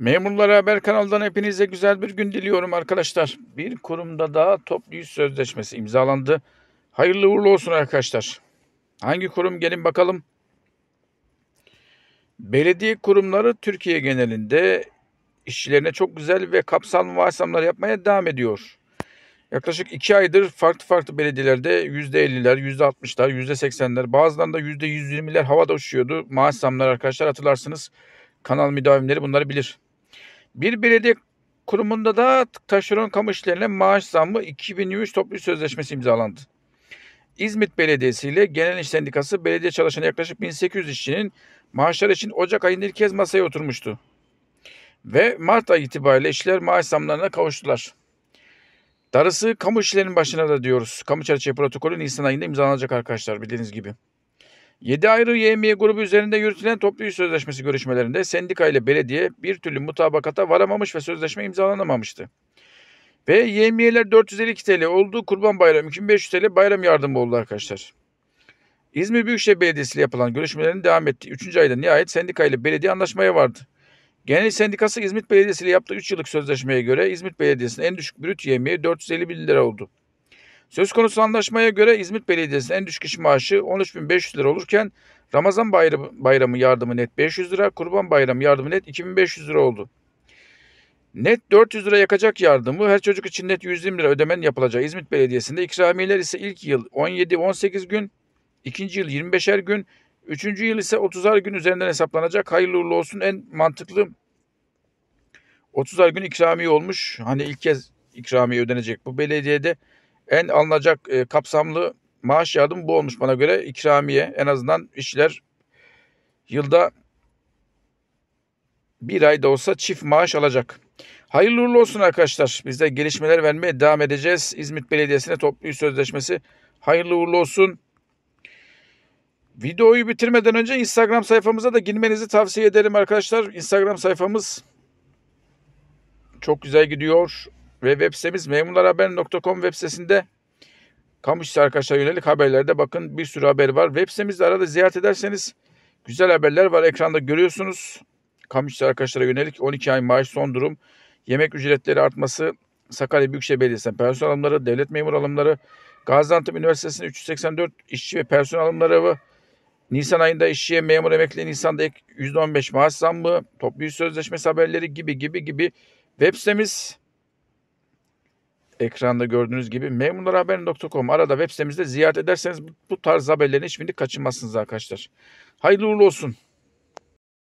Memurlara Haber kanalından hepinize güzel bir gün diliyorum arkadaşlar. Bir kurumda daha toplu yüz sözleşmesi imzalandı. Hayırlı uğurlu olsun arkadaşlar. Hangi kurum gelin bakalım. Belediye kurumları Türkiye genelinde işçilerine çok güzel ve kapsamlı varsamlar yapmaya devam ediyor. Yaklaşık iki aydır farklı farklı belediyelerde %50'ler, %60'lar, %80'ler bazılarında %120'ler havada uçuyordu. Maaş zamları arkadaşlar hatırlarsınız. Kanal müdavimleri bunları bilir. Bir belediye kurumunda da taşeron kamu işlerine maaş zammı 2023 toplu sözleşmesi imzalandı. İzmit Belediyesi ile Genel İş Sendikası belediye çalışan yaklaşık 1800 işçinin maaşları için Ocak ayında ilk kez masaya oturmuştu. Ve Mart ayı itibariyle işçiler maaş zamlarına kavuştular. Darısı kamu işlerinin başına da diyoruz. Kamu çerçeve protokolü Nisan ayında imzalanacak arkadaşlar bildiğiniz gibi. 7 ayrı YMİ grubu üzerinde yürütülen toplu iş sözleşmesi görüşmelerinde sendika ile belediye bir türlü mutabakata varamamış ve sözleşme imzalanamamıştı. Ve YMİ'ler 452 TL olduğu kurban bayramı 2500 TL bayram yardımı oldu arkadaşlar. İzmir Büyükşehir Belediyesi ile yapılan görüşmelerin devam etti. 3. ayda nihayet sendika ile belediye anlaşmaya vardı. Genel Sendikası İzmit Belediyesi ile yaptığı 3 yıllık sözleşmeye göre İzmit Belediyesi'nin en düşük brüt yemeği 450 lira oldu. Söz konusu anlaşmaya göre İzmit Belediyesi'nin en düşük iş maaşı 13.500 lira olurken Ramazan bayramı bayramı yardımı net 500 lira, Kurban bayramı yardımı net 2500 lira oldu. Net 400 lira yakacak yardımı her çocuk için net 120 lira ödemen yapılacağı İzmit Belediyesi'nde ikramiyeler ise ilk yıl 17-18 gün, ikinci yıl 25'er gün, üçüncü yıl ise 30'ar gün üzerinden hesaplanacak. Hayırlı uğurlu olsun en mantıklı 30'ar gün ikramiye olmuş. Hani ilk kez ikramiye ödenecek bu belediyede en alınacak e, kapsamlı maaş yardım bu olmuş bana göre ikramiye en azından işçiler yılda bir ayda olsa çift maaş alacak. Hayırlı uğurlu olsun arkadaşlar. Biz de gelişmeler vermeye devam edeceğiz. İzmit Belediyesi'ne toplu iş sözleşmesi hayırlı uğurlu olsun. Videoyu bitirmeden önce Instagram sayfamıza da girmenizi tavsiye ederim arkadaşlar. Instagram sayfamız çok güzel gidiyor ve web sitemiz memurlarhaber.com web sitesinde kamu işçi arkadaşlara yönelik haberlerde bakın bir sürü haber var. Web sitemizde arada ziyaret ederseniz güzel haberler var. Ekranda görüyorsunuz. Kamu işçi arkadaşlara yönelik 12 ay maaş son durum, yemek ücretleri artması, Sakarya Büyükşehir Belediyesi'nden personel alımları, devlet memur alımları, Gaziantep Üniversitesi'nin 384 işçi ve personel alımları ve Nisan ayında işçiye memur emekli Nisan'da ek %15 maaş zammı, toplu iş sözleşmesi haberleri gibi gibi gibi web sitemiz ekranda gördüğünüz gibi memurlarhaberin.com arada web sitemizde ziyaret ederseniz bu tarz haberlerin hiçbirini kaçırmazsınız arkadaşlar. Hayırlı uğurlu olsun.